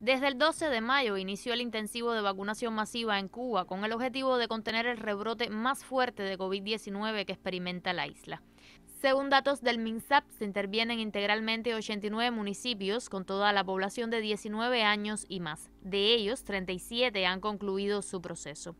Desde el 12 de mayo inició el intensivo de vacunación masiva en Cuba con el objetivo de contener el rebrote más fuerte de COVID-19 que experimenta la isla. Según datos del MINSAP, se intervienen integralmente 89 municipios con toda la población de 19 años y más. De ellos, 37 han concluido su proceso.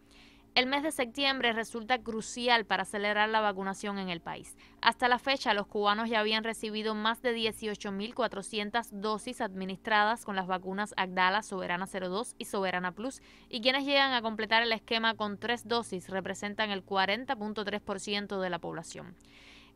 El mes de septiembre resulta crucial para acelerar la vacunación en el país. Hasta la fecha, los cubanos ya habían recibido más de 18.400 dosis administradas con las vacunas Agdala, Soberana 02 y Soberana Plus, y quienes llegan a completar el esquema con tres dosis representan el 40.3% de la población.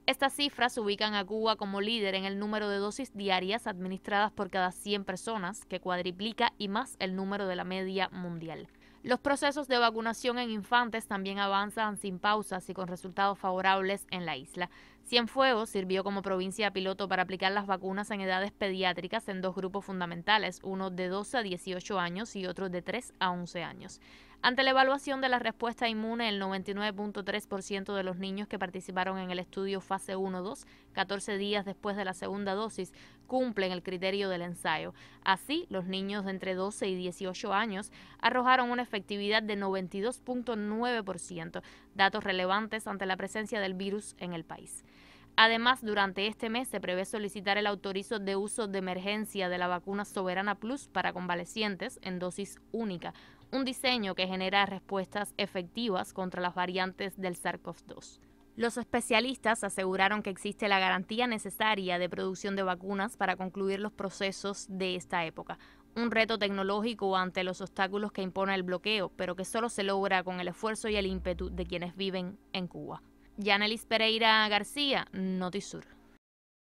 Estas cifras ubican a Cuba como líder en el número de dosis diarias administradas por cada 100 personas, que cuadriplica y más el número de la media mundial. Los procesos de vacunación en infantes también avanzan sin pausas y con resultados favorables en la isla. Cienfuegos sirvió como provincia piloto para aplicar las vacunas en edades pediátricas en dos grupos fundamentales, uno de 12 a 18 años y otro de 3 a 11 años. Ante la evaluación de la respuesta inmune, el 99.3% de los niños que participaron en el estudio fase 1-2, 14 días después de la segunda dosis, cumplen el criterio del ensayo. Así, los niños de entre 12 y 18 años arrojaron una efectividad de 92.9%, datos relevantes ante la presencia del virus en el país. Además, durante este mes se prevé solicitar el autorizo de uso de emergencia de la vacuna Soberana Plus para convalecientes en dosis única, un diseño que genera respuestas efectivas contra las variantes del SARS-CoV-2. Los especialistas aseguraron que existe la garantía necesaria de producción de vacunas para concluir los procesos de esta época, un reto tecnológico ante los obstáculos que impone el bloqueo, pero que solo se logra con el esfuerzo y el ímpetu de quienes viven en Cuba. Yanelis Pereira García, Notisur.